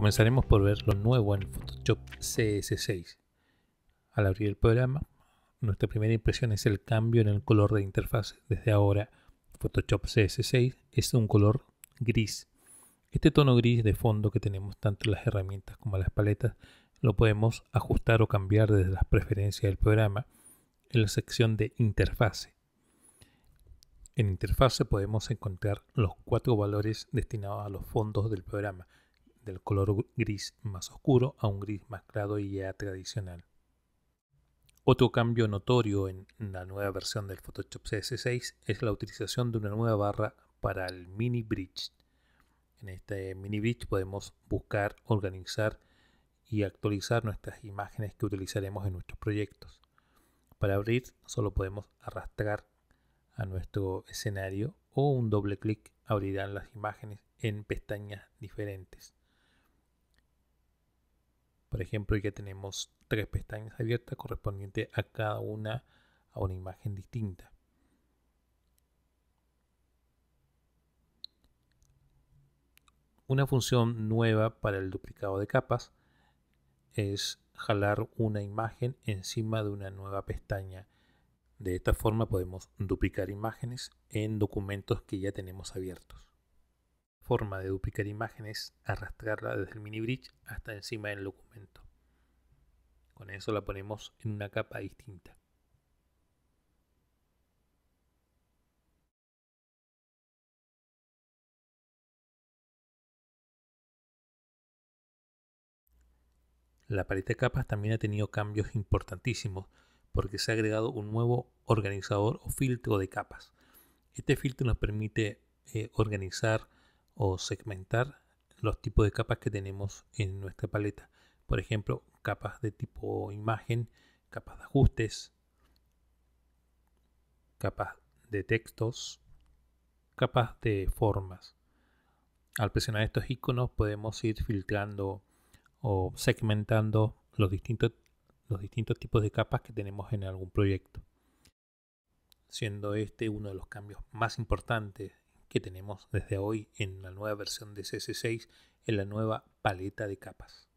Comenzaremos por ver lo nuevo en Photoshop CS6. Al abrir el programa, nuestra primera impresión es el cambio en el color de interfaz. Desde ahora, Photoshop CS6 es un color gris. Este tono gris de fondo que tenemos tanto en las herramientas como en las paletas lo podemos ajustar o cambiar desde las preferencias del programa en la sección de interfase. En interfase podemos encontrar los cuatro valores destinados a los fondos del programa del color gris más oscuro a un gris más claro y ya tradicional. Otro cambio notorio en la nueva versión del Photoshop CS6 es la utilización de una nueva barra para el mini bridge. En este mini bridge podemos buscar, organizar y actualizar nuestras imágenes que utilizaremos en nuestros proyectos. Para abrir solo podemos arrastrar a nuestro escenario o un doble clic abrirán las imágenes en pestañas diferentes. Por ejemplo, ya tenemos tres pestañas abiertas correspondientes a cada una a una imagen distinta. Una función nueva para el duplicado de capas es jalar una imagen encima de una nueva pestaña. De esta forma podemos duplicar imágenes en documentos que ya tenemos abiertos forma de duplicar imágenes, arrastrarla desde el mini bridge hasta encima del documento. Con eso la ponemos en una capa distinta. La pared de capas también ha tenido cambios importantísimos porque se ha agregado un nuevo organizador o filtro de capas. Este filtro nos permite eh, organizar o segmentar los tipos de capas que tenemos en nuestra paleta. Por ejemplo, capas de tipo imagen, capas de ajustes, capas de textos, capas de formas. Al presionar estos iconos podemos ir filtrando o segmentando los distintos, los distintos tipos de capas que tenemos en algún proyecto siendo este uno de los cambios más importantes que tenemos desde hoy en la nueva versión de CS6 en la nueva paleta de capas.